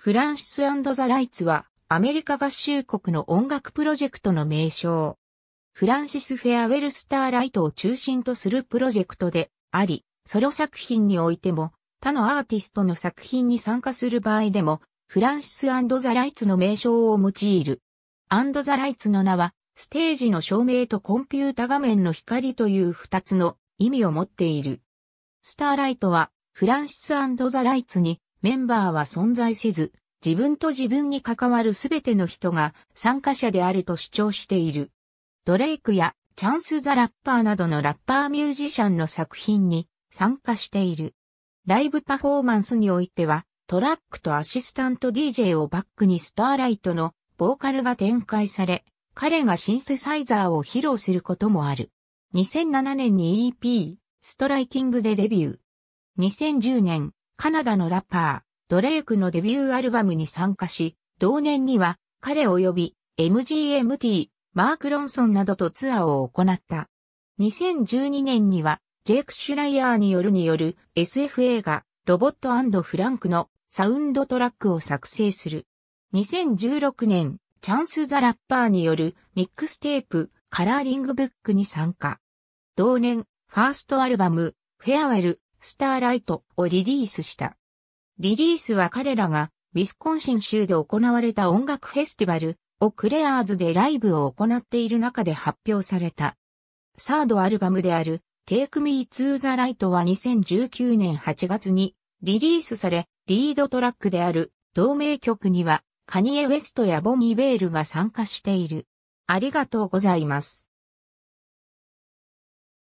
フランシスザ・ライツは、アメリカ合衆国の音楽プロジェクトの名称。フランシス・フェアウェル・スターライトを中心とするプロジェクトであり、ソロ作品においても、他のアーティストの作品に参加する場合でも、フランシスザ・ライツの名称を用いる。アンド・ザ・ライツの名は、ステージの照明とコンピュータ画面の光という二つの意味を持っている。スターライトは、フランシスザ・ライツにメンバーは存在せず、自分と自分に関わるすべての人が参加者であると主張している。ドレイクやチャンス・ザ・ラッパーなどのラッパーミュージシャンの作品に参加している。ライブパフォーマンスにおいては、トラックとアシスタント DJ をバックにスターライトのボーカルが展開され、彼がシンセサイザーを披露することもある。2007年に EP、ストライキングでデビュー。2010年、カナダのラッパー、ドレイクのデビューアルバムに参加し、同年には彼及び MGMT、マーク・ロンソンなどとツアーを行った。2012年には、ジェイク・シュライヤーによるによる SF 映画、ロボットフランクのサウンドトラックを作成する。2016年、チャンス・ザ・ラッパーによるミックステープ、カラーリングブックに参加。同年、ファーストアルバム、フェアウェル、スターライトをリリースした。リリースは彼らがウィスコンシン州で行われた音楽フェスティバル、オクレアーズでライブを行っている中で発表された。サードアルバムである Take Me to the Light は2019年8月にリリースされ、リードトラックである同名曲にはカニエ・ウェストやボニー・ベールが参加している。ありがとうございます。